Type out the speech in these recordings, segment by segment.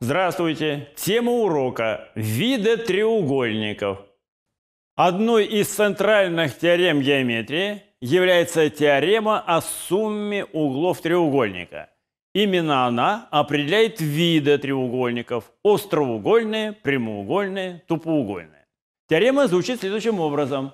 Здравствуйте! Тема урока – виды треугольников. Одной из центральных теорем геометрии является теорема о сумме углов треугольника. Именно она определяет виды треугольников – остроугольные, прямоугольные, тупоугольные. Теорема звучит следующим образом.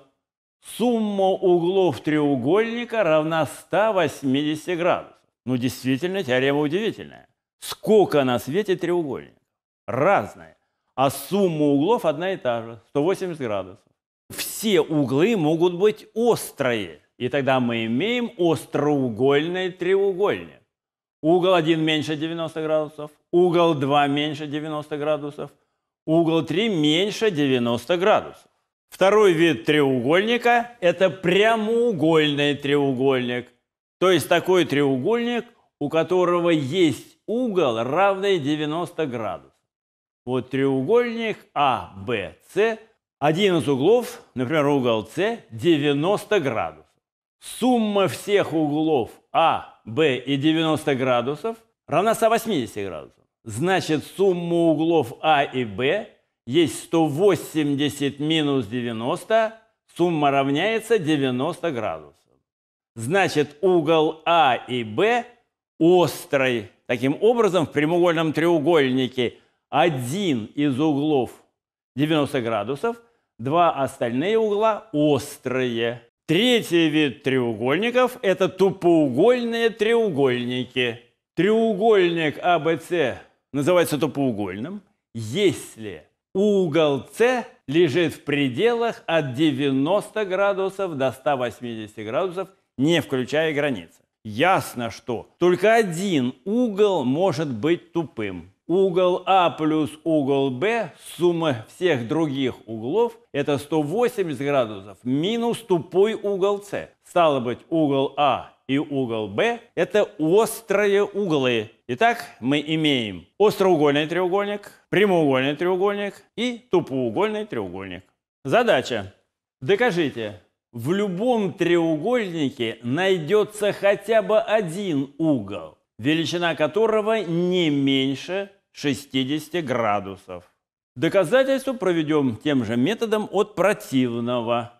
Сумма углов треугольника равна 180 градусов. Ну, действительно, теорема удивительная. Сколько на свете треугольников? Разные. А сумма углов одна и та же, 180 градусов. Все углы могут быть острые. И тогда мы имеем остроугольный треугольник. Угол 1 меньше 90 градусов, угол 2 меньше 90 градусов, угол 3 меньше 90 градусов. Второй вид треугольника – это прямоугольный треугольник. То есть такой треугольник, у которого есть угол, равный 90 градусов. Вот треугольник А, Один из углов, например, угол С, 90 градусов. Сумма всех углов А, Б и 90 градусов равна 180 градусов. Значит, сумма углов А и Б есть 180 минус 90, сумма равняется 90 градусов. Значит, угол А и Б острый. Таким образом, в прямоугольном треугольнике один из углов 90 градусов, два остальные угла острые. Третий вид треугольников – это тупоугольные треугольники. Треугольник АБЦ называется тупоугольным, если угол С лежит в пределах от 90 градусов до 180 градусов, не включая границы. Ясно, что только один угол может быть тупым. Угол А плюс угол Б, сумма всех других углов, это 180 градусов минус тупой угол С. Стало быть, угол А и угол Б – это острые углы. Итак, мы имеем остроугольный треугольник, прямоугольный треугольник и тупоугольный треугольник. Задача. Докажите, в любом треугольнике найдется хотя бы один угол, величина которого не меньше 60 градусов. Доказательство проведем тем же методом от противного